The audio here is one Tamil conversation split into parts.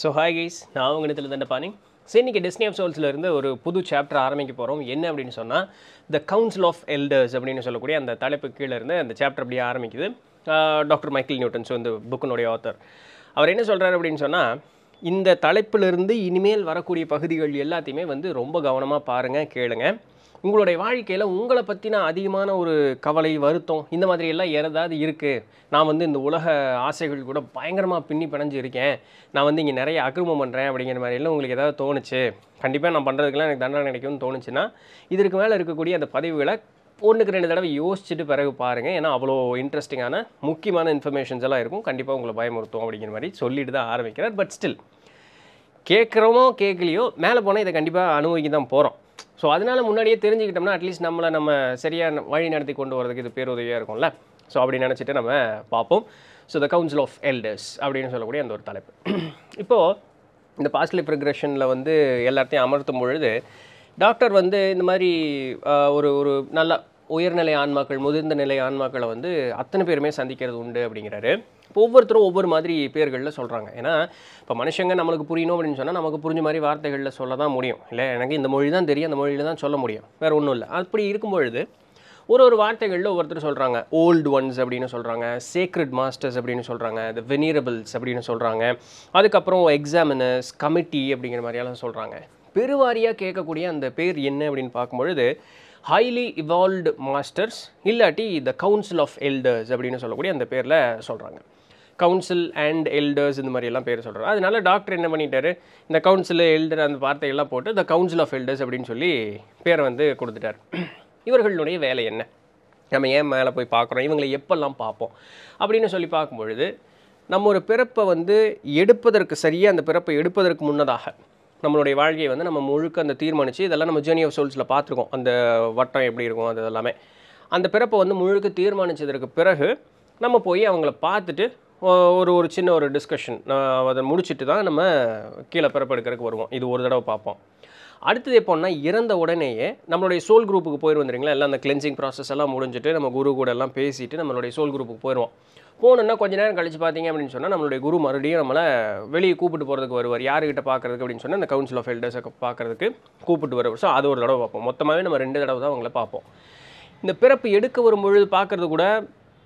ஸோ ஹாய் கைஸ் நான் உங்கள் இடத்துல தான் பானி ஸோ இன்றைக்கி டெஸ்னி ஆஃப் சோல்ஸ்லேருந்து ஒரு புது சாப்டர் ஆரம்பிக்க போகிறோம் என்ன அப்படின்னு சொன்னால் த கவுன்சில் ஆஃப் எல்டர்ஸ் அப்படின்னு சொல்லக்கூடிய அந்த தலைப்பு கீழே இருந்து அந்த சாப்டர் அப்படியே ஆரம்பிக்குது டாக்டர் மைக்கேல் நியூட்டன்ஸ் வந்து புக்கினுடைய ஆத்தர் அவர் என்ன சொல்கிறார் அப்படின்னு சொன்னால் இந்த தலைப்பிலிருந்து இனிமேல் வரக்கூடிய பகுதிகள் எல்லாத்தையுமே வந்து ரொம்ப கவனமாக பாருங்கள் கேளுங்கள் உங்களுடைய வாழ்க்கையில் உங்களை பற்றின அதிகமான ஒரு கவலை வருத்தம் இந்த மாதிரி எல்லாம் ஏதாவது இருக்குது நான் வந்து இந்த உலக ஆசைகள் கூட பயங்கரமாக பின்னி பிணைஞ்சு இருக்கேன் நான் வந்து இங்கே நிறைய அக்கிரமம் பண்ணுறேன் அப்படிங்கிற மாதிரி எல்லாம் உங்களுக்கு ஏதாவது தோணுச்சு கண்டிப்பாக நான் பண்ணுறதுக்கெலாம் எனக்கு தண்டனை கிடைக்கும்னு தோணுச்சுன்னா இதற்கு மேலே இருக்கக்கூடிய அந்த பதிவுகளை ஒன்றுக்கு ரெண்டு தடவை யோசிச்சுட்டு பிறகு பாருங்கள் ஏன்னா அவ்வளோ இன்ட்ரெஸ்டிங்கான முக்கியமான இன்ஃபர்மேஷன்ஸ் எல்லாம் இருக்கும் கண்டிப்பாக உங்களை பயமுறுத்தும் அப்படிங்கிற மாதிரி சொல்லிட்டு தான் ஆரம்பிக்கிறார் பட் ஸ்டில் கேட்குறோமோ கேட்கலையோ மேலே போனால் இதை கண்டிப்பாக அனுபவிக்க தான் போகிறோம் ஸோ அதனால் முன்னாடியே தெரிஞ்சுக்கிட்டோம்னா அட்லீஸ்ட் நம்மளை நம்ம சரியாக வழி நடத்தி கொண்டு வரதுக்கு இது பேருதவியாக இருக்கும்ல ஸோ அப்படி நினச்சிட்டு நம்ம பார்ப்போம் so the council of elders அப்படின்னு சொல்லக்கூடிய அந்த ஒரு தலைப்பு இப்போது இந்த பாஸ்ட்லி ப்ரிக்ரெஷனில் வந்து எல்லாத்தையும் அமர்த்தும் பொழுது டாக்டர் வந்து இந்த மாதிரி ஒரு ஒரு நல்ல உயர்நிலை ஆன்மாக்கள் முதிர்ந்த நிலை ஆன்மாக்களை வந்து அத்தனை பேருமே சந்திக்கிறது உண்டு அப்படிங்கிறாரு இப்போ ஒவ்வொருத்தரும் ஒவ்வொரு மாதிரி பேர்களில் சொல்கிறாங்க ஏன்னா இப்போ மனுஷங்க நம்மளுக்கு புரியணும் அப்படின்னு சொன்னால் நமக்கு புரிஞ்ச மாதிரி வார்த்தைகளில் சொல்ல தான் முடியும் இல்லை எனக்கு இந்த மொழி தான் தெரியும் அந்த மொழியில் தான் சொல்ல முடியும் வேறு ஒன்றும் இல்லை அப்படி இருக்கும்பொழுது ஒரு ஒரு வார்த்தைகளில் ஒவ்வொருத்தர் சொல்கிறாங்க ஓல்டு ஒன்ஸ் அப்படின்னு சொல்கிறாங்க சேக்ரெட் மாஸ்டர்ஸ் அப்படின்னு சொல்கிறாங்க த வெனியரபிள்ஸ் அப்படின்னு சொல்கிறாங்க அதுக்கப்புறம் எக்ஸாமினர்ஸ் கமிட்டி அப்படிங்கிற மாதிரியெல்லாம் சொல்கிறாங்க பெருவாரியாக கேட்கக்கூடிய அந்த பேர் என்ன அப்படின்னு பார்க்கும்பொழுது ஹைலி இவால்வ்டு மாஸ்டர்ஸ் இல்லாட்டி த கவுன்சில் ஆஃப் எல்டர்ஸ் அப்படின்னு சொல்லக்கூடிய அந்த பேரில் சொல்கிறாங்க கவுன்சில் அண்ட் எல்டர்ஸ் இந்த மாதிரியெல்லாம் பேர் சொல்கிறாங்க அதனால டாக்டர் என்ன பண்ணிட்டாரு இந்த கவுன்சில் எல்டர் அந்த வார்த்தையெல்லாம் போட்டு த கவுன்சில் ஆஃப் எல்டர்ஸ் அப்படின்னு சொல்லி பேரை வந்து கொடுத்துட்டார் இவர்களுடைய வேலை என்ன நம்ம ஏன் மேலே போய் பார்க்குறோம் இவங்களை எப்பெல்லாம் பார்ப்போம் அப்படின்னு சொல்லி பார்க்கும்பொழுது நம்ம ஒரு பிறப்பை வந்து எடுப்பதற்கு சரியாக அந்த பிறப்பை எடுப்பதற்கு முன்னதாக நம்மளுடைய வாழ்க்கையை வந்து நம்ம முழுக்க அந்த தீர்மானித்து இதெல்லாம் நம்ம ஜேர்னி ஆஃப் சோல்ஸில் பார்த்துருக்கோம் அந்த வட்டம் எப்படி இருக்கும் அது எல்லாமே அந்த பிறப்பை வந்து முழுக்க தீர்மானித்ததற்கு பிறகு நம்ம போய் அவங்கள பார்த்துட்டு ஒரு ஒரு சின்ன ஒரு டிஸ்கஷன் அதை முடிச்சுட்டு தான் நம்ம கீழே பிறப்பெடுக்கிறதுக்கு வருவோம் இது ஒரு தடவை பார்ப்போம் அடுத்தது எப்போன்னா இறந்த உடனேயே நம்மளுடைய சோல் குரூப்புக்கு போயிடுவோம் தெரியுங்களா எல்லாம் அந்த கிளென்சிங் ப்ராசஸ் எல்லாம் முடிஞ்சுட்டு நம்ம குரு கூட எல்லாம் பேசிட்டு நம்மளுடைய சோல் குரூப்புக்கு போயிடுவோம் போகணுன்னா கொஞ்ச நேரம் கழிச்சு பார்த்தீங்க அப்படின்னு சொன்னால் நம்மளுடைய குரு மறுபடியும் நம்மளை வெளியே கூப்பிட்டு போகிறதுக்கு வருவார் யாருக்கிட்ட பார்க்குறதுக்கு அப்படின்னு சொன்னால் இந்த கவுன்சில் ஆஃப் எல்டர்ஸை பார்க்குறதுக்கு கூப்பிட்டு வருவார் ஸோ அது ஒரு தடவை பார்ப்போம் மொத்தமாகவே நம்ம ரெண்டு தடவை தான் அவங்கள பார்ப்போம் இந்த பிறப்பு எடுக்க வரும்பொழுது பார்க்குறது கூட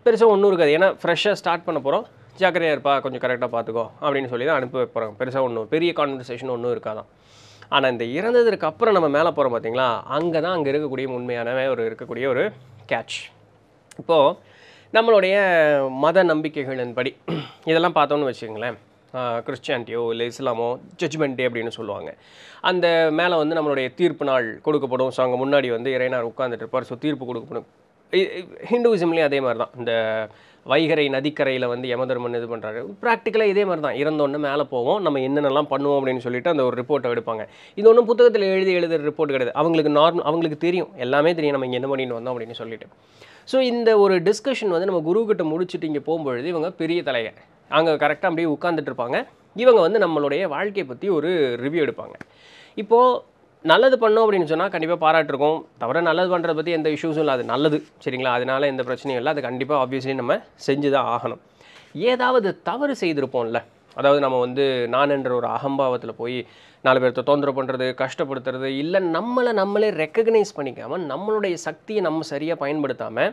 பெருசாக ஒன்றும் இருக்காது ஏன்னா ஃப்ரெஷ்ஷாக ஸ்டார்ட் பண்ண போகிறோம் ஜாக்கிரதையாக இருப்பா கொஞ்சம் கரெக்டாக பார்த்துக்கோ அப்படின்னு சொல்லி தான் அனுப்பி வைப்போம் பெருசாக ஒன்றும் பெரிய கான்வர்சேஷன் ஒன்றும் இருக்காதான் ஆனால் இந்த இறந்ததுக்கு அப்புறம் நம்ம மேலே போகிறோம் பார்த்தீங்களா அங்கே தான் அங்கே இருக்கக்கூடிய உண்மையானவே ஒரு இருக்கக்கூடிய ஒரு கேட்ச் இப்போது நம்மளுடைய மத நம்பிக்கைகளின்படி இதெல்லாம் பார்த்தோன்னு வச்சுக்கோங்களேன் கிறிஸ்டியானிட்டியோ இல்லை இஸ்லாமோ ஜட்மெண்ட் டே அப்படின்னு சொல்லுவாங்க அந்த மேலே வந்து நம்மளுடைய தீர்ப்பு நாள் கொடுக்கப்படும் ஸோ அங்கே முன்னாடி வந்து இறைநாள் உட்காந்துட்டு இருப்பார் ஸோ தீர்ப்பு கொடுக்கப்படும் ஹிந்துவிசம்லேயும் அதே மாதிரி தான் இந்த வைகரை நதிக்கரையில் வந்து யமதர்மன் இது பண்ணுறாரு ப்ராக்டிக்கலாக இதே மாதிரி தான் இறந்தோன்னு மேலே போவோம் நம்ம என்னென்னலாம் பண்ணுவோம் அப்படின்னு சொல்லிட்டு அந்த ஒரு ரிப்போர்ட்டை எடுப்பாங்க இது ஒன்றும் புத்தகத்தில் எழுதி எழுதுகிற ரிப்போர்ட் கிடையாது அவங்களுக்கு நார்மல் அவங்களுக்கு தெரியும் எல்லாமே தெரியும் நம்ம இங்கே என்ன பண்ணிட்டு வந்தோம் அப்படின்னு சொல்லிட்டு ஸோ இந்த ஒரு டிஸ்கஷன் வந்து நம்ம குருக்கிட்ட முடிச்சுட்டு இங்கே போகும்பொழுது இவங்க பெரிய தலையை அங்கே கரெக்டாக அப்படியே உட்காந்துட்டு இருப்பாங்க இவங்க வந்து நம்மளுடைய வாழ்க்கையை பற்றி ஒரு ரிவ்யூ எடுப்பாங்க இப்போது நல்லது பண்ணோம் அப்படின்னு சொன்னால் கண்டிப்பாக பாராட்டிருக்கோம் தவிர நல்லது பண்ணுறதை பற்றி எந்த இஷ்யூஸும் இல்லை அது நல்லது சரிங்களா அதனால் எந்த பிரச்சனையும் இல்லை அது கண்டிப்பாக ஆப்வியஸ்லி நம்ம செஞ்சு தான் ஆகணும் ஏதாவது தவறு செய்திருப்போம்ல அதாவது நம்ம வந்து நான் என்ற ஒரு அகம்பாவத்தில் போய் நாலு பேர்த்த தொந்தரவு பண்ணுறது கஷ்டப்படுத்துறது இல்லை நம்மளை நம்மளே ரெக்கக்னைஸ் பண்ணிக்காமல் நம்மளுடைய சக்தியை நம்ம சரியாக பயன்படுத்தாமல்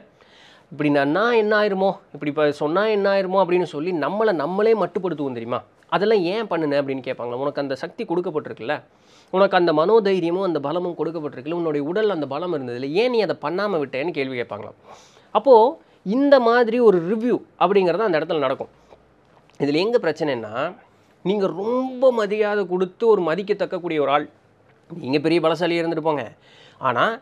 இப்படி நான் என்ன ஆயிருமோ இப்படி இப்போ சொன்னால் என்ன ஆயிருமோ அப்படின்னு சொல்லி நம்மளை நம்மளே மட்டுப்படுத்துவோம் தெரியுமா அதெல்லாம் ஏன் பண்ணுனேன் அப்படின்னு கேட்பாங்களா உனக்கு அந்த சக்தி கொடுக்கப்பட்டிருக்குல்ல உனக்கு அந்த மனோதைரியமும் அந்த பலமும் கொடுக்கப்பட்டிருக்கு உன்னுடைய உடல் அந்த பலம் இருந்ததில்ல ஏன் நீ அதை பண்ணாமல் விட்டேன்னு கேள்வி கேட்பாங்களாம் அப்போது இந்த மாதிரி ஒரு ரிவ்யூ அப்படிங்கிறது அந்த இடத்துல நடக்கும் இதில் எங்கே பிரச்சனைன்னா நீங்கள் ரொம்ப மதியாதை கொடுத்து ஒரு மதிக்கத்தக்கக்கூடிய ஒரு ஆள் நீங்கள் பெரிய பலசாலி இருந்துருப்போங்க ஆனால்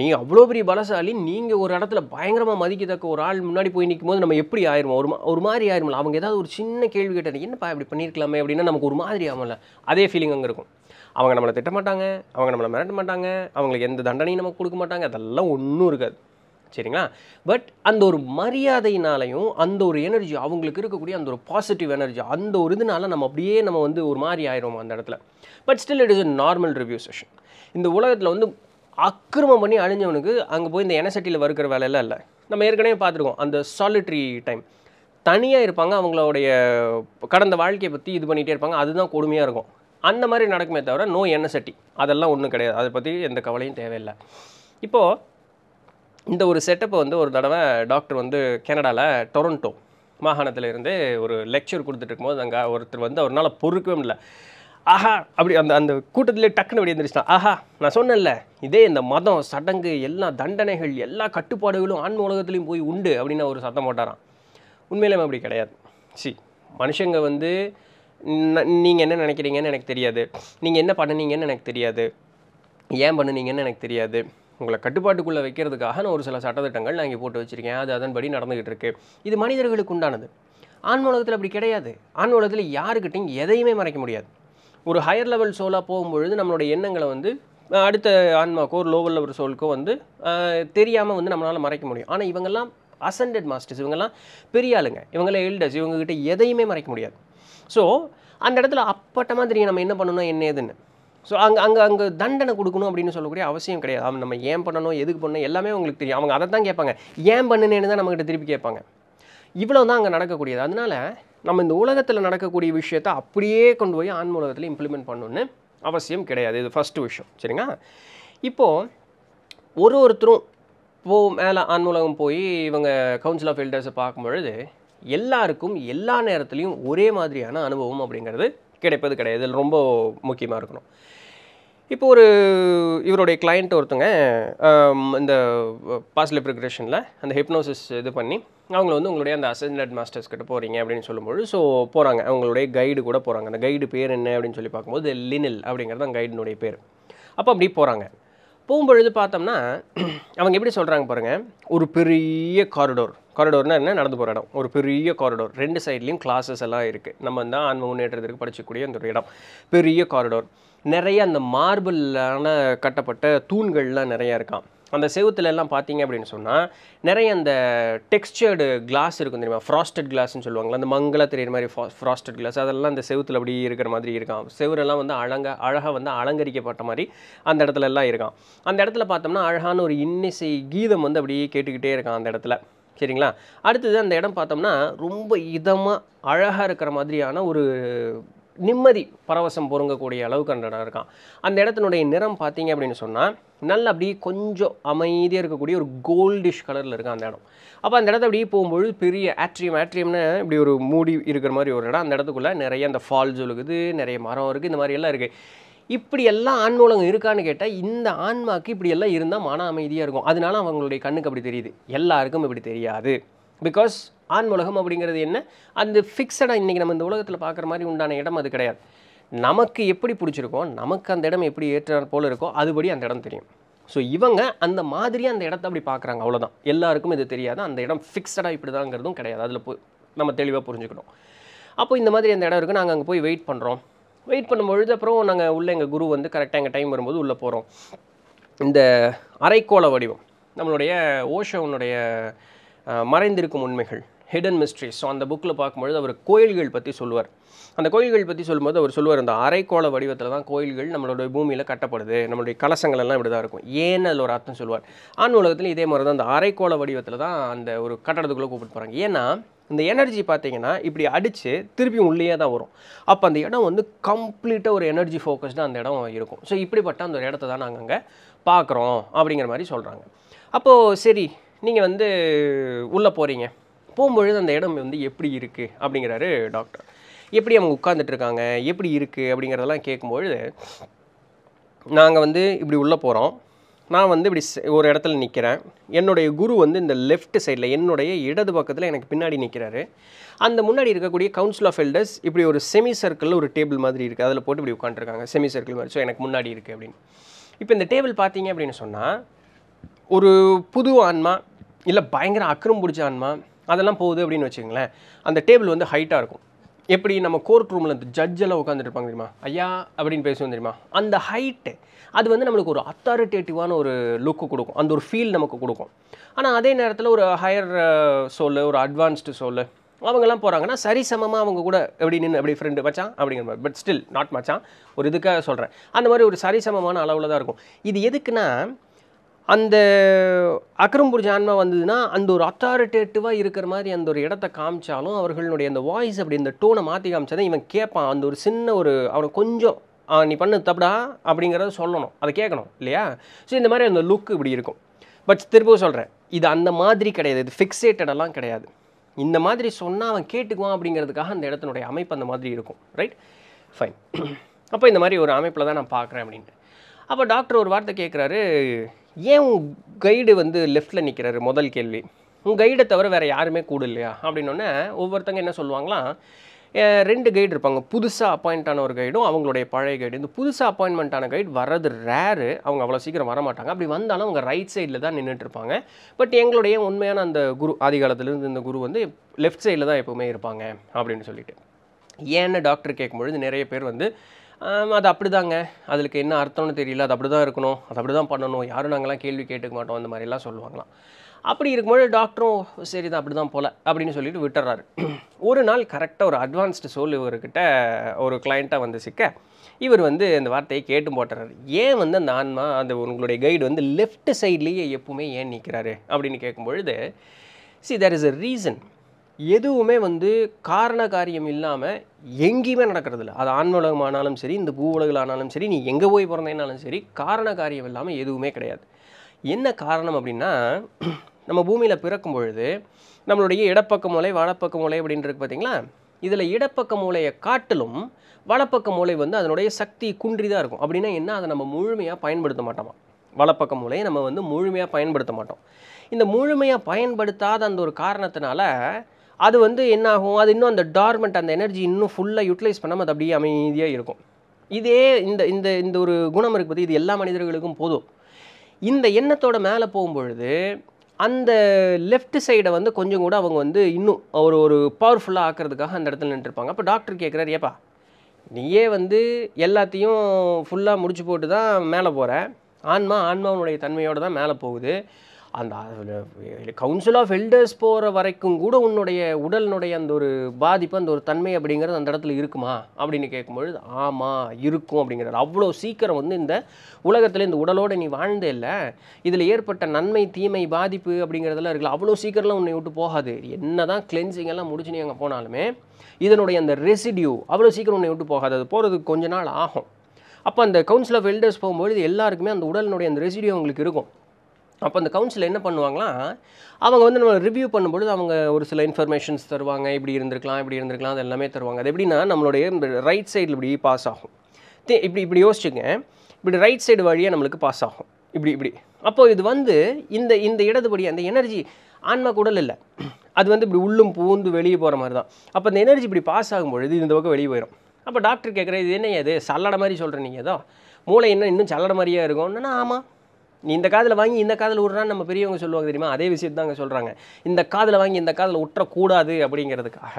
நீ அவ்வளோ பெரிய பலசாலி நீங்கள் ஒரு இடத்துல பயங்கரமாக மதிக்கத்தக்க ஒரு ஆள் முன்னாடி போய் நிற்கும் போது நம்ம எப்படி ஆயிரும் ஒரு ஒரு மாதிரி ஆயிருமில்ல அவங்க ஏதாவது ஒரு சின்ன கேள்வி கேட்டார் என்னப்பா இப்படி பண்ணியிருக்கலாமே அப்படின்னா நமக்கு ஒரு மாதிரி ஆகும்ல அதே ஃபீலிங் அங்கே இருக்கும் அவங்க நம்மளை திட்டமாட்டாங்க அவங்க நம்மளை மிரட்ட மாட்டாங்க அவங்களுக்கு எந்த தண்டனையும் நம்ம கொடுக்க மாட்டாங்க அதெல்லாம் ஒன்றும் இருக்காது சரிங்களா பட் அந்த ஒரு மரியாதையினாலையும் அந்த ஒரு எனர்ஜி அவங்களுக்கு இருக்கக்கூடிய அந்த ஒரு பாசிட்டிவ் எனர்ஜி அந்த ஒரு இதனால நம்ம அப்படியே நம்ம வந்து ஒரு மாதிரி ஆயிரும் அந்த இடத்துல but still it is a normal review session இந்த உலகத்தில் வந்து அக்கிரமம் பண்ணி அழிஞ்சவனுக்கு அங்கே போய் இந்த எனசட்டியில் வறுக்கிற வேலையெல்லாம் இல்லை நம்ம ஏற்கனவே பார்த்துருக்கோம் அந்த சாலிட்ரி டைம் தனியாக இருப்பாங்க அவங்களுடைய கடந்த வாழ்க்கையை பற்றி இது பண்ணிகிட்டே இருப்பாங்க அதுதான் கொடுமையாக இருக்கும் அந்த மாதிரி நடக்குமே தவிர நோய் என்ன செட்டி அதெல்லாம் ஒன்றும் கிடையாது அதை பற்றி எந்த கவலையும் தேவையில்லை இப்போது இந்த ஒரு செட்டப்பை வந்து ஒரு தடவை டாக்டர் வந்து கனடாவில் டொரண்டோ மாகாணத்தில் இருந்து ஒரு லெக்சர் கொடுத்துட்டு இருக்கும்போது அங்கே ஒருத்தர் வந்து அவரால் பொறுக்கவே முடியல ஆஹா அப்படி அந்த அந்த கூட்டத்திலே டக்குன்னு அப்படி எழுந்திரிச்சிட்டான் ஆஹா நான் சொன்னேன்ல இதே இந்த மதம் சடங்கு எல்லா தண்டனைகள் எல்லா கட்டுப்பாடுகளும் ஆன்ம உலகத்துலேயும் போய் உண்டு அப்படின்னு ஒரு சத்தம் போட்டாரான் உண்மையிலேயே அப்படி கிடையாது சி மனுஷங்க வந்து நீங்கள் என்ன நினைக்கிறீங்கன்னு எனக்கு தெரியாது நீங்கள் என்ன பண்ணுனீங்கன்னு எனக்கு தெரியாது ஏன் பண்ணுனீங்கன்னு எனக்கு தெரியாது உங்களை கட்டுப்பாட்டுக்குள்ளே வைக்கிறதுக்காக நான் ஒரு சில சட்டத்திட்டங்கள் நான் இங்கே போட்டு வச்சுருக்கேன் அது அதன்படி நடந்துக்கிட்டு இருக்கு இது மனிதர்களுக்கு உண்டானது ஆண் உலகத்தில் அப்படி கிடையாது ஆண் உலகத்தில் யாருக்கிட்டையும் எதையுமே மறைக்க முடியாது ஒரு ஹையர் லெவல் சோலாக போகும்பொழுது நம்மளோட எண்ணங்களை வந்து அடுத்த ஆன்மாக்கோ ஒரு லோவல் லெவல் சோலுக்கோ வந்து தெரியாமல் வந்து நம்மளால் மறைக்க முடியும் ஆனால் இவங்கெல்லாம் அசண்டட் மாஸ்டர்ஸ் இவங்கெல்லாம் பெரிய ஆளுங்க இவங்கெல்லாம் எல்டர்ஸ் இவங்ககிட்ட எதையுமே மறைக்க முடியாது ஸோ அந்த இடத்துல அப்பட்டமாக தெரியும் நம்ம என்ன பண்ணணும் என்ன ஏதுன்னு ஸோ அங்கே அங்கே அங்கே தண்டனை கொடுக்கணும் அப்படின்னு சொல்லக்கூடிய அவசியம் கிடையாது அவன் நம்ம ஏன் பண்ணணும் எதுக்கு பண்ணணும் எல்லாமே உங்களுக்கு தெரியும் அவங்க அதை தான் கேட்பாங்க ஏன் பண்ணுனேன்னு தான் நம்மகிட்ட திருப்பி கேட்பாங்க இவ்வளோ தான் அங்கே நடக்கக்கூடியது அதனால் நம்ம இந்த உலகத்தில் நடக்கக்கூடிய விஷயத்த அப்படியே கொண்டு போய் ஆண் உலகத்தில் இம்ப்ளிமெண்ட் பண்ணணுன்னு அவசியம் கிடையாது இது ஃபஸ்ட்டு விஷயம் சரிங்களா இப்போது ஒரு ஒருத்தரும் போ மேலே ஆண் உலகம் போய் இவங்க கவுன்சில் ஆஃப் எல்டர்ஸை பார்க்கும்பொழுது எல்லாருக்கும் எல்லா நேரத்துலையும் ஒரே மாதிரியான அனுபவம் அப்படிங்கிறது கிடைப்பது கிடையாது ரொம்ப முக்கியமாக இருக்கணும் இப்போ ஒரு இவருடைய கிளைண்ட் ஒருத்தங்க இந்த பாசிட்டிவ் ப்ரிக்ரேஷனில் அந்த ஹிப்னோசிஸ் இது பண்ணி அவங்கள வந்து உங்களுடைய அந்த அசன்டட் மாஸ்டர்ஸ் கிட்ட போகிறீங்க அப்படின்னு சொல்லும்போது ஸோ போகிறாங்க அவங்களுடைய கைடு கூட போகிறாங்க அந்த கைடு பேர் என்ன அப்படின்னு சொல்லி பார்க்கும்போது லினில் அப்படிங்கிறது அந்த கைடினுடைய பேர் அப்போ அப்படி போகிறாங்க போகும்பொழுது பார்த்தோம்னா அவங்க எப்படி சொல்கிறாங்க பாருங்கள் ஒரு பெரிய காரிடோர் காரிடோர்னால் என்ன நடந்து போகிற இடம் ஒரு பெரிய காரிடோர் ரெண்டு சைட்லேயும் கிளாஸஸ் எல்லாம் இருக்குது நம்ம தான் ஆன்ம முன்னேற்றத்திற்கு படிச்சக்கூடிய அந்த ஒரு இடம் பெரிய காரிடோர் நிறைய அந்த மார்பிளான கட்டப்பட்ட தூண்கள்லாம் நிறையா இருக்கான் அந்த செவத்துல எல்லாம் பார்த்தீங்க அப்படின்னு சொன்னால் நிறைய அந்த டெக்ஸ்டர்டு கிளாஸ் இருக்கும் தெரியுமா ஃப்ராஸ்டட் கிளாஸ்னு சொல்லுவாங்களா அந்த மங்களா தெரியுற மாதிரி ஃப்ராஸ்டட் கிளாஸ் அதெல்லாம் அந்த செவத்தில் அப்படி இருக்கிற மாதிரி இருக்கான் செவரெல்லாம் வந்து அழங்க அழகாக வந்து அலங்கரிக்கப்பட்ட மாதிரி அந்த இடத்துல எல்லாம் இருக்கான் அந்த இடத்துல பார்த்தோம்னா அழகான ஒரு இன்னிசை கீதம் வந்து அப்படியே கேட்டுக்கிட்டே இருக்கான் அந்த இடத்துல சரிங்களா அடுத்தது அந்த இடம் பார்த்தோம்னா ரொம்ப இதமாக அழகாக இருக்கிற மாதிரியான ஒரு நிம்மதி பரவசம் பொருங்கக்கூடிய அளவுக்கு அந்த இடம் இருக்கான் அந்த இடத்தினுடைய நிறம் பார்த்தீங்க அப்படின்னு சொன்னால் நல்ல அப்படியே கொஞ்சம் அமைதியாக இருக்கக்கூடிய ஒரு கோல்டிஷ் கலரில் இருக்குது அந்த இடம் அப்போ அந்த இடத்த அப்படியே போகும்பொழுது பெரிய ஆட்ரியம் ஆட்ரியம்னு இப்படி ஒரு மூடி இருக்கிற மாதிரி ஒரு இடம் அந்த இடத்துக்குள்ளே நிறைய அந்த ஃபால்ஸ் இருக்குது நிறைய மரம் இருக்குது இந்த மாதிரியெல்லாம் இருக்குது இப்படி எல்லாம் ஆன்மூலகம் இருக்கான்னு கேட்டால் இந்த ஆன்மாக்கு இப்படி எல்லாம் இருந்தால் மன அமைதியாக இருக்கும் அதனால அவங்களுடைய கண்ணுக்கு அப்படி தெரியுது எல்லாருக்கும் இப்படி தெரியாது பிகாஸ் ஆன்மூலகம் அப்படிங்கிறது என்ன அந்த ஃபிக்ஸடாக இன்றைக்கி நம்ம இந்த உலகத்தில் பார்க்குற மாதிரி உண்டான இடம் அது கிடையாது நமக்கு எப்படி பிடிச்சிருக்கோ நமக்கு அந்த இடம் எப்படி ஏற்ற போல் இருக்கோ அதுபடி அந்த இடம் தெரியும் ஸோ இவங்க அந்த மாதிரி அந்த இடத்த அப்படி பார்க்குறாங்க அவ்வளோதான் எல்லாருக்கும் இது தெரியாது அந்த இடம் ஃபிக்ஸடாக இப்படி தாங்கிறதும் கிடையாது அதில் போய் நம்ம தெளிவாக புரிஞ்சுக்கணும் அப்போ இந்த மாதிரி அந்த இடம் இருக்குது நாங்கள் அங்கே போய் வெயிட் பண்ணுறோம் வெயிட் பண்ணும்பொழுது அப்புறம் நாங்கள் உள்ளே எங்கள் குரு வந்து கரெக்டாக எங்கள் டைம் வரும்போது உள்ளே போகிறோம் இந்த அரைக்கோள வடிவம் நம்மளுடைய ஓஷோனுடைய மறைந்திருக்கும் உண்மைகள் ஹிடன் மிஸ்ட்ரிஸ் ஸோ அந்த புக்கில் பார்க்கும்பொழுது அவர் கோயில்கள் பற்றி சொல்லுவார் அந்த கோயில்கள் பற்றி சொல்லும்போது அவர் சொல்லுவார் அந்த அரைக்கோள வடிவத்தில் தான் கோயில்கள் நம்மளுடைய பூமியில் கட்டப்படுது நம்மளுடைய கலசங்கள் எல்லாம் இப்படி தான் இருக்கும் ஏன்னு அதில் ஒரு அர்த்தம் சொல்லுவார் ஆண் உலகத்தில் இதே மாதிரி தான் அந்த அரைக்கோள வடிவத்தில் தான் அந்த ஒரு கட்டடத்துக்குள்ளே கூப்பிட்டு போகிறாங்க ஏன்னா இந்த எனர்ஜி பார்த்தீங்கன்னா இப்படி அடித்து திருப்பியும் உள்ளே தான் வரும் அப்போ அந்த இடம் வந்து கம்ப்ளீட்டாக ஒரு எனர்ஜி ஃபோக்கஸ்டாக அந்த இடம் இருக்கும் ஸோ இப்படிப்பட்ட அந்த ஒரு இடத்த தான் நாங்கள் அங்கே பார்க்குறோம் அப்படிங்கிற மாதிரி சொல்கிறாங்க அப்போது சரி நீங்கள் வந்து உள்ளே போகிறீங்க போகும்பொழுது அந்த இடம் வந்து எப்படி இருக்குது அப்படிங்கிறாரு டாக்டர் எப்படி அவங்க உட்காந்துட்ருக்காங்க எப்படி இருக்குது அப்படிங்கிறதெல்லாம் கேட்கும்பொழுது நாங்கள் வந்து இப்படி உள்ளே போகிறோம் நான் வந்து இப்படி ஒரு இடத்துல நிற்கிறேன் என்னுடைய குரு வந்து இந்த லெஃப்ட் சைடில் என்னுடைய இடது பக்கத்தில் எனக்கு பின்னாடி நிற்கிறாரு அந்த முன்னாடி இருக்கக்கூடிய கவுன்சில் ஆஃப் எல்டர்ஸ் இப்படி ஒரு செமி சர்க்கிளில் ஒரு டேபிள் மாதிரி இருக்குது அதில் போட்டு இப்படி உட்காந்துருக்காங்க செமி சர்க்கிள் மாதிரி ஸோ எனக்கு முன்னாடி இருக்குது அப்படின்னு இப்போ இந்த டேபிள் பார்த்தீங்க அப்படின்னு சொன்னால் ஒரு புது ஆன்மா இல்லை பயங்கர அக்கறம் பிடிச்ச ஆன்மா அதெல்லாம் போகுது அப்படின்னு வச்சுங்களேன் அந்த டேபிள் வந்து ஹைட்டாக இருக்கும் எப்படி நம்ம கோர்ட் ரூமில் அந்த ஜட்ஜெல்லாம் உட்காந்துட்டு இருப்பாங்க தெரியுமா ஐயா அப்படின்னு பேசுவோம் தெரியுமா அந்த ஹைட்டு அது வந்து நம்மளுக்கு ஒரு அத்தாரிட்டேட்டிவான ஒரு லுக்கு கொடுக்கும் அந்த ஒரு ஃபீல் நமக்கு கொடுக்கும் ஆனால் அதே நேரத்தில் ஒரு ஹையர் சோல் ஒரு அட்வான்ஸ்டு சோல் அவங்கெல்லாம் போகிறாங்கன்னா சரிசமமாக அவங்க கூட எப்படி நின்று அப்படி ஃப்ரெண்டு மச்சான் அப்படிங்கிற மாதிரி பட் ஸ்டில் நாட் மச்சான் ஒரு இதுக்காக சொல்கிறேன் அந்த மாதிரி ஒரு சரிசமமான அளவில் தான் இருக்கும் இது எதுக்குன்னா அந்த அக்ரம்புரிஜ் ஆன்மா வந்ததுன்னா அந்த ஒரு அத்தாரிட்டேட்டிவாக இருக்கிற மாதிரி அந்த ஒரு இடத்த காமிச்சாலும் அவர்களுடைய அந்த வாய்ஸ் அப்படி இந்த டோனை மாற்றி காமிச்சாதான் இவன் கேட்பான் அந்த ஒரு சின்ன ஒரு அவனை கொஞ்சம் நீ பண்ண தப்படா அப்படிங்கிறத சொல்லணும் அதை கேட்கணும் இல்லையா ஸோ இந்த மாதிரி அந்த லுக் இப்படி இருக்கும் பட் திருப்பவும் சொல்கிறேன் இது அந்த மாதிரி கிடையாது இது ஃபிக்ஸேட்டடெல்லாம் கிடையாது இந்த மாதிரி சொன்னால் அவன் கேட்டுக்குவான் அப்படிங்கிறதுக்காக அந்த இடத்தினுடைய அமைப்பு அந்த மாதிரி இருக்கும் ரைட் ஃபைன் அப்போ இந்த மாதிரி ஒரு அமைப்பில் தான் நான் பார்க்குறேன் அப்படின்ட்டு அப்போ டாக்டர் ஒரு வார்த்தை கேட்குறாரு ஏன் உன் கைடு வந்து லெஃப்ட்டில் நிற்கிறாரு முதல் கேள்வி உன் கைடை தவிர வேறு யாருமே கூட இல்லையா அப்படின்னோடனே ஒவ்வொருத்தங்க என்ன சொல்லுவாங்களாம் ரெண்டு கைடு இருப்பாங்க புதுசாக அப்பாயிண்ட் ஆன ஒரு கைடும் அவங்களுடைய பழைய கைடு இந்த புதுசாக அப்பாயின்மெண்ட் ஆன கைடு வர்றது ரேரு அவங்க அவ்வளோ சீக்கிரம் வரமாட்டாங்க அப்படி வந்தாலும் அவங்க ரைட் சைடில் தான் நின்றுட்டு இருப்பாங்க பட் எங்களுடைய உண்மையான அந்த குரு காலத்துலேருந்து இந்த குரு வந்து லெஃப்ட் சைடில் தான் எப்போவுமே இருப்பாங்க அப்படின்னு சொல்லிட்டு ஏன்னு டாக்டர் கேட்கும்பொழுது நிறைய பேர் வந்து அது அப்படி தாங்க அதுக்கு என்ன அர்த்தம்னு தெரியல அது அப்படி தான் இருக்கணும் அது அப்படி தான் பண்ணணும் யாரும் நாங்களாம் கேள்வி கேட்டுக்க மாட்டோம் அந்த மாதிரிலாம் சொல்லுவாங்களாம் அப்படி இருக்கும்போது டாக்டரும் சரி தான் அப்படி தான் போல அப்படின்னு சொல்லிட்டு விட்டுறாரு ஒரு நாள் கரெக்டாக ஒரு அட்வான்ஸ்டு சோல் இவர்கிட்ட ஒரு கிளைண்ட்டாக வந்து சிக்க இவர் வந்து அந்த வார்த்தையை கேட்டு போட்டுறாரு ஏன் வந்து அந்த ஆன்மா அந்த உங்களுடைய கைடு வந்து லெஃப்ட் சைட்லேயே எப்பவுமே ஏன் நிற்கிறாரு அப்படின்னு கேட்கும்பொழுது see there is a reason எதுவுமே வந்து காரண காரியம் இல்லாமல் எங்கேயுமே நடக்கிறதில்ல அது ஆண் ஆனாலும் சரி இந்த பூ ஆனாலும் சரி நீ எங்கே போய் பிறந்தேனாலும் சரி காரண காரியம் இல்லாமல் எதுவுமே கிடையாது என்ன காரணம் அப்படின்னா நம்ம பூமியில் பிறக்கும் பொழுது நம்மளுடைய இடப்பக்க மூளை வலப்பக்க மூளை அப்படின்றது பார்த்தீங்களா இதில் இடப்பக்க மூளையை காட்டிலும் வலப்பக்க மூளை வந்து அதனுடைய சக்தி குன்றி தான் இருக்கும் அப்படின்னா என்ன அதை நம்ம முழுமையாக பயன்படுத்த மாட்டோமா வலப்பக்க மூலையை நம்ம வந்து முழுமையாக பயன்படுத்த மாட்டோம் இந்த முழுமையாக பயன்படுத்தாத அந்த ஒரு காரணத்தினால அது வந்து என்ன ஆகும் அது இன்னும் அந்த டார்மெண்ட் அந்த எனர்ஜி இன்னும் ஃபுல்லாக யூட்டிலைஸ் பண்ணாமல் அது அப்படியே அமைதியாக இருக்கும் இதே இந்த இந்த இந்த ஒரு குணம் இருக்கு பற்றி இது எல்லா மனிதர்களுக்கும் போதும் இந்த எண்ணத்தோட மேலே போகும்பொழுது அந்த லெஃப்ட் சைடை வந்து கொஞ்சம் கூட அவங்க வந்து இன்னும் ஒரு ஒரு பவர்ஃபுல்லாக ஆக்கிறதுக்காக அந்த இடத்துல நின்றுருப்பாங்க அப்போ டாக்டர் கேட்குறாரு ஏப்பா நீயே வந்து எல்லாத்தையும் ஃபுல்லாக முடிச்சு போட்டு தான் மேலே போகிற ஆன்மா ஆன்மாவனுடைய தன்மையோடு தான் மேலே போகுது அந்த கவுன்சில் ஆஃப் எல்டர்ஸ் போகிற வரைக்கும் கூட உன்னுடைய உடலினுடைய அந்த ஒரு பாதிப்பு அந்த ஒரு தன்மை அப்படிங்கிறது அந்த இடத்துல இருக்குமா அப்படின்னு கேட்கும்பொழுது ஆமாம் இருக்கும் அப்படிங்கிறது அவ்வளோ சீக்கிரம் வந்து இந்த உலகத்தில் இந்த உடலோடு நீ வாழ்ந்தே இல்லை இதில் ஏற்பட்ட நன்மை தீமை பாதிப்பு அப்படிங்கிறதெல்லாம் இருக்குல்ல அவ்வளோ சீக்கிரம்லாம் உன்னை விட்டு போகாது என்ன தான் கிளென்சிங் எல்லாம் முடிச்சு நீ அங்கே போனாலுமே இதனுடைய அந்த ரெசிடியூ அவ்வளோ சீக்கிரம் உன்னை விட்டு போகாது அது போகிறதுக்கு கொஞ்ச நாள் ஆகும் அப்போ அந்த கவுன்சில் ஆஃப் எல்டர்ஸ் போகும்போது எல்லாருக்குமே அந்த உடலினுடைய அந்த ரெசிடியூ அவங்களுக்கு இருக்கும் அப்போ அந்த கவுன்சில் என்ன பண்ணுவாங்கன்னா அவங்க வந்து நம்ம ரிவ்யூ பண்ணும்பொழுது அவங்க ஒரு சில இன்ஃபர்மேஷன்ஸ் தருவாங்க இப்படி இருந்திருக்கலாம் இப்படி இருந்திருக்கலாம் அது எல்லாமே தருவாங்க அது எப்படின்னா நம்மளுடைய ரைட் சைடில் இப்படி பாஸ் ஆகும் இப்படி இப்படி யோசிச்சுங்க இப்படி ரைட் சைடு வழியாக நம்மளுக்கு பாஸ் ஆகும் இப்படி இப்படி அப்போது இது வந்து இந்த இந்த இடதுபடி அந்த எனர்ஜி ஆன்மா கூட இல்லை அது வந்து இப்படி உள்ளும் பூந்து வெளியே போகிற மாதிரி தான் அப்போ இந்த எனர்ஜி இப்படி பாஸ் ஆகும்பொழுது இந்த பக்கம் வெளியே போயிடும் அப்போ டாக்டர் கேட்குற இது என்ன இது சல்லடை மாதிரி சொல்கிறேன் நீங்கள் ஏதோ மூளை என்ன இன்னும் சல்லடை மாதிரியே இருக்கும்னா ஆமாம் நீ இந்த காதில் வாங்கி இந்த காதில் விடுறான்னு நம்ம பெரியவங்க சொல்லுவாங்க தெரியுமா அதே விஷயத்தை தான் சொல்கிறாங்க இந்த காதில் வாங்கி இந்த காதில் விட்டுறக்கூடாது அப்படிங்கிறதுக்காக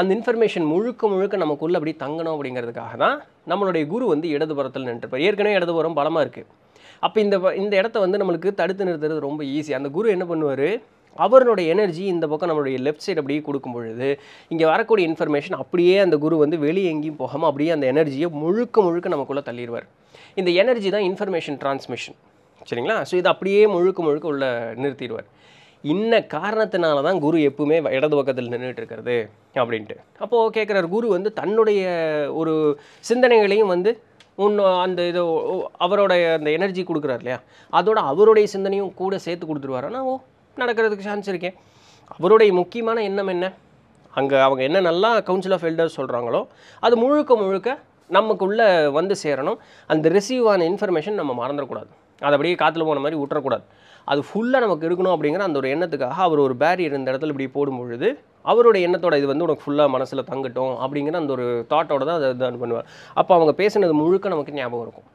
அந்த இன்ஃபர்மேஷன் முழுக்க முழுக்க நமக்குள்ளே அப்படி தங்கணும் அப்படிங்கிறதுக்காக தான் நம்மளுடைய குரு வந்து இடதுபுறத்தில் நின்றுப்பார் ஏற்கனவே இடதுபுறம் பலமாக இருக்குது அப்போ இந்த இந்த இடத்த வந்து நம்மளுக்கு தடுத்து நிறுத்துறது ரொம்ப ஈஸி அந்த குரு என்ன பண்ணுவார் அவருடைய எனர்ஜி இந்த பக்கம் நம்மளுடைய லெஃப்ட் சைடு அப்படியே கொடுக்கும் பொழுது இங்கே வரக்கூடிய இன்ஃபர்மேஷன் அப்படியே அந்த குரு வந்து வெளியே எங்கேயும் போகாமல் அப்படியே அந்த எனர்ஜியை முழுக்க முழுக்க நமக்குள்ளே தள்ளிடுவார் இந்த எனர்ஜி தான் இன்ஃபர்மேஷன் டிரான்ஸ்மிஷன் சரிங்களா ஸோ இது அப்படியே முழுக்க முழுக்க உள்ள நிறுத்திடுவார் இன்ன காரணத்தினால தான் குரு எப்பவுமே இடது பக்கத்தில் நின்றுட்டு இருக்கிறது அப்படின்ட்டு அப்போது கேட்குறார் குரு வந்து தன்னுடைய ஒரு சிந்தனைகளையும் வந்து உன் அந்த இது அவருடைய அந்த எனர்ஜி கொடுக்குறாரு இல்லையா அதோட அவருடைய சிந்தனையும் கூட சேர்த்து கொடுத்துருவார் ஓ நடக்கிறதுக்கு சான்ஸ் இருக்கேன் அவருடைய முக்கியமான எண்ணம் என்ன அங்கே அவங்க என்ன நல்லா கவுன்சில் ஆஃப் எல்டர்ஸ் சொல்கிறாங்களோ அது முழுக்க முழுக்க நமக்குள்ளே வந்து சேரணும் அந்த ரிசீவான இன்ஃபர்மேஷன் நம்ம மறந்துடக்கூடாது அது அப்படியே காற்றுல போன மாதிரி விட்டுறக்கூடாது அது ஃபுல்லாக நமக்கு இருக்கணும் அப்படிங்கிற அந்த ஒரு எண்ணத்துக்காக அவர் ஒரு பேரியர் இந்த இடத்துல இப்படி போடும் பொழுது அவரோட எண்ணத்தோட இது வந்து உனக்கு ஃபுல்லாக மனசில் தங்கட்டும் அப்படிங்கிற அந்த ஒரு தாட்டோட தான் அதை தான் பண்ணுவார் அப்போ அவங்க பேசினது முழுக்க நமக்கு ஞாபகம் இருக்கும்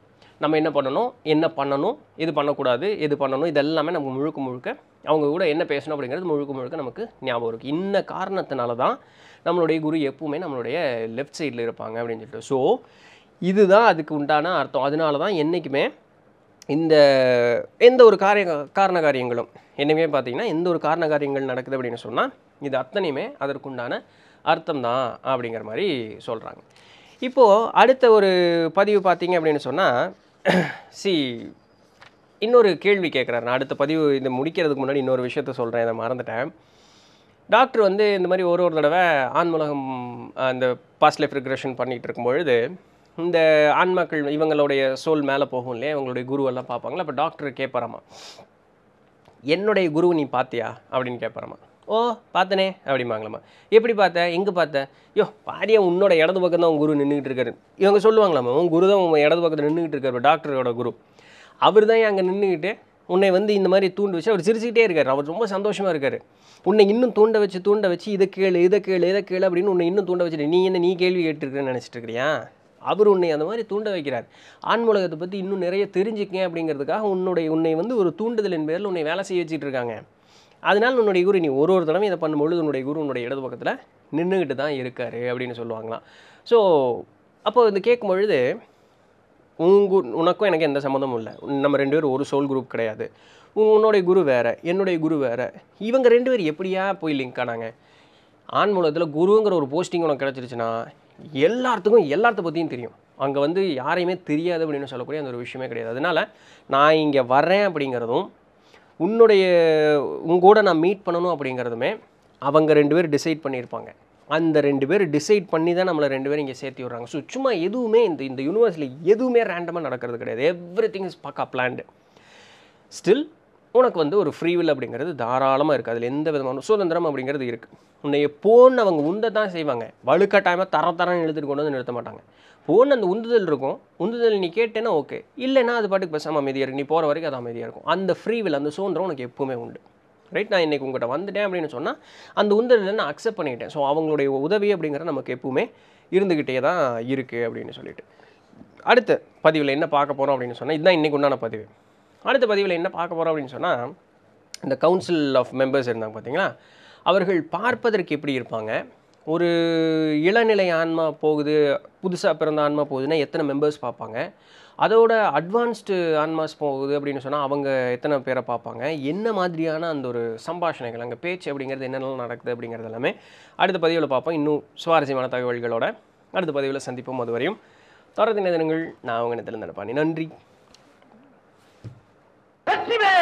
நம்ம என்ன பண்ணணும் என்ன பண்ணணும் இது பண்ணக்கூடாது இது பண்ணணும் இதெல்லாமே நமக்கு முழுக்க முழுக்க அவங்க கூட என்ன பேசணும் அப்படிங்கிறது முழுக்க முழுக்க நமக்கு ஞாபகம் இருக்குது இந்த காரணத்தினால தான் நம்மளுடைய குரு எப்பவுமே நம்மளுடைய லெஃப்ட் சைடில் இருப்பாங்க அப்படின்னு சொல்லிட்டு ஸோ இதுதான் அதுக்கு உண்டான அர்த்தம் அதனால தான் என்றைக்குமே இந்த எந்த ஒரு காரிய காரண காரியங்களும் என்னமே பார்த்தீங்கன்னா எந்த ஒரு காரண காரியங்கள் நடக்குது அப்படின்னு சொன்னால் இது அத்தனையுமே அதற்குண்டான அர்த்தம் தான் அப்படிங்கிற மாதிரி சொல்கிறாங்க இப்போது அடுத்த ஒரு பதிவு பார்த்தீங்க அப்படின்னு சொன்னால் சி இன்னொரு கேள்வி கேட்குறாரு நான் அடுத்த பதிவு இதை முடிக்கிறதுக்கு முன்னாடி இன்னொரு விஷயத்த சொல்கிறேன் இதை மறந்துட்டேன் டாக்டர் வந்து இந்த மாதிரி ஒரு ஒரு தடவை ஆன்மலகம் அந்த பாஸ்ட் லைஃப் ரிக்ரெஷன் பண்ணிகிட்டு இருக்கும்பொழுது இந்த ஆன்மாக்கள் இவங்களுடைய சோல் மேலே போகும் இல்லையா இவங்களுடைய குருவெல்லாம் பார்ப்பாங்களா அப்போ டாக்டர் கேட்பாராமா என்னுடைய குரு நீ பார்த்தியா அப்படின்னு கேட்பாராமா ஓ பார்த்தனே அப்படிம்பாங்களாம்மா எப்படி பார்த்த எங்கே பார்த்த யோ பாரியா உன்னோட இடது பக்கம் தான் உன் குரு நின்றுக்கிட்டு இருக்காரு இவங்க சொல்லுவாங்களாம்மா உன் குரு தான் உன் இடது பக்கத்தில் நின்றுக்கிட்டு இருக்காரு டாக்டரோட குரு அவர் தான் அங்கே நின்றுக்கிட்டு உன்னை வந்து இந்த மாதிரி தூண்டு வச்சு அவர் சிரிச்சுக்கிட்டே இருக்கார் அவர் ரொம்ப சந்தோஷமாக இருக்கார் உன்னை இன்னும் தூண்ட வச்சு தூண்ட வச்சு இதை கேளு இதை கேளு இதை கேளு அப்படின்னு உன்னை இன்னும் தூண்ட வச்சுட்டு நீ என்ன நீ கேள்வி கேட்டுருக்குன்னு நினச்சிட்டு இருக்கிறியா அவர் உன்னை அந்த மாதிரி தூண்ட வைக்கிறார் ஆண் உலகத்தை பற்றி இன்னும் நிறைய தெரிஞ்சுக்கங்க அப்படிங்கிறதுக்காக உன்னுடைய உன்னை வந்து ஒரு தூண்டுதலின் பேரில் உன்னை வேலை செய்ய வச்சுட்டு இருக்காங்க அதனால் உன்னுடைய குரு நீ ஒரு ஒரு தடவை இதை பண்ணும்பொழுது உன்னுடைய குரு உன்னுடைய இடது பக்கத்தில் நின்றுக்கிட்டு தான் இருக்கார் அப்படின்னு சொல்லுவாங்களாம் ஸோ அப்போது இது கேட்கும் பொழுது உங்கு உனக்கும் எனக்கு எந்த சம்மந்தமும் இல்லை நம்ம ரெண்டு பேரும் ஒரு சோல் குரூப் கிடையாது உன்னுடைய குரு வேறு என்னுடைய குரு வேறு இவங்க ரெண்டு பேர் எப்படியா போய் லிங்க் ஆனாங்க ஆண் மூலத்தில் குருங்கிற ஒரு போஸ்டிங் உனக்கு கிடச்சிருச்சுன்னா எல்லாத்துக்கும் எல்லாத்த பற்றியும் தெரியும் அங்கே வந்து யாரையுமே தெரியாது அப்படின்னு சொல்லக்கூடிய அந்த ஒரு விஷயமே கிடையாது அதனால் நான் இங்கே வரேன் அப்படிங்கிறதும் உன்னுடைய உங்கூட நான் மீட் பண்ணணும் அப்படிங்கிறதுமே அவங்க ரெண்டு பேர் டிசைட் பண்ணியிருப்பாங்க அந்த ரெண்டு பேர் டிசைட் பண்ணி தான் நம்மளை ரெண்டு பேரும் இங்கே சேர்த்து விட்றாங்க ஸோ சும்மா எதுவுமே இந்த இந்த யூனிவர்ஸில் எதுவுமே ரேண்டமாக நடக்கிறது கிடையாது எவ்ரி திங் இஸ் பக்கா பிளான்டு ஸ்டில் உனக்கு வந்து ஒரு ஃப்ரீவில் அப்படிங்கிறது தாராளமாக இருக்குது அதில் எந்த விதமான சுதந்திரம் அப்படிங்கிறது இருக்குது உன்னை எப்போன்னு அவங்க உந்த தான் செய்வாங்க வலுக்கட்டாயமாக தர தரம் எழுதிட்டு கொண்டு வந்து நிறுத்த மாட்டாங்க போன்னு அந்த உந்துதல் இருக்கும் உந்துதல் நீ கேட்டேன்னா ஓகே இல்லைனா அது பாட்டுக்கு பேசாமல் அமைதியாக இருக்குது நீ போகிற வரைக்கும் அது அமைதியாக இருக்கும் அந்த ஃப்ரீவில் அந்த சுதந்திரம் உனக்கு எப்பவுமே உண்டு ரைட் நான் இன்றைக்கி உங்கள்கிட்ட வந்துட்டேன் அப்படின்னு சொன்னால் அந்த உந்துதலை நான் அக்செப்ட் பண்ணிக்கிட்டேன் ஸோ அவங்களுடைய உதவி அப்படிங்கிற நமக்கு எப்பவுமே இருந்துக்கிட்டே தான் இருக்குது அப்படின்னு சொல்லிட்டு அடுத்த பதிவில் என்ன பார்க்க போகிறோம் அப்படின்னு சொன்னால் இதுதான் இன்றைக்கு உண்டான பதிவு அடுத்த பதிவில் என்ன பார்க்க போகிறோம் அப்படின்னு சொன்னால் இந்த கவுன்சில் ஆஃப் மெம்பர்ஸ் இருந்தாங்க பார்த்தீங்களா அவர்கள் பார்ப்பதற்கு எப்படி இருப்பாங்க ஒரு இளநிலை ஆன்மா போகுது புதுசாக பிறந்த ஆன்மா போகுதுன்னா எத்தனை மெம்பர்ஸ் பார்ப்பாங்க அதோட அட்வான்ஸ்டு ஆன்மாஸ் போகுது அப்படின்னு சொன்னால் அவங்க எத்தனை பேரை பார்ப்பாங்க என்ன மாதிரியான அந்த ஒரு சம்பாஷணைகள் அங்கே பேச்சு அப்படிங்கிறது என்னென்ன நடக்குது அப்படிங்கிறது எல்லாமே அடுத்த பதிவில் பார்ப்போம் இன்னும் சுவாரஸ்யமான தகவல்களோட அடுத்த பதிவில் சந்திப்போம் அதுவரையும் தொடர்ந்து தினங்கள் நான் அவங்க நிலத்தில் நடப்பானி நன்றி